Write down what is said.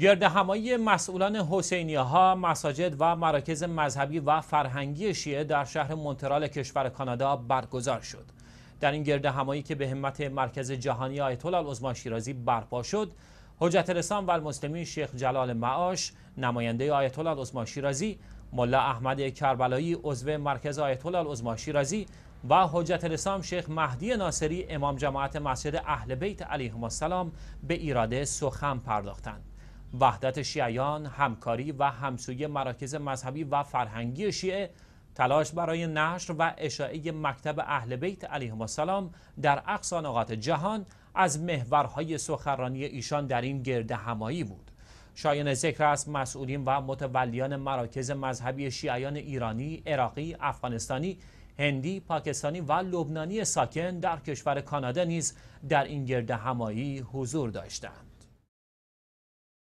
گرد همایی مسئولان حسینی ها، مساجد و مراکز مذهبی و فرهنگی شیعه در شهر مونترال کشور کانادا برگزار شد. در این گرد همایی که به همت مرکز جهانی آیت الله شیرازی برپا شد، حجت الاسلام و المسلمین شیخ جلال معاش، نماینده آیت الله رازی، شیرازی، ملا احمد کربلایی عضو مرکز آیت الله شیرازی و حجت الاسلام شیخ مهدی ناصری امام جماعت مسجد اهل بیت علیهم السلام به ایراده سخن پرداختند. وحدت شیعیان، همکاری و همسوی مراکز مذهبی و فرهنگی شیعه تلاش برای نشر و اشاعه مکتب اهل بیت علیهم السلام در اقصا نقاط جهان از محورهای سخرانی ایشان در این گرد همایی بود شایان ذکر است مسئولین و متولیان مراکز مذهبی شیعیان ایرانی، عراقی، افغانستانی، هندی، پاکستانی و لبنانی ساکن در کشور کانادا نیز در این گرد همایی حضور داشتند.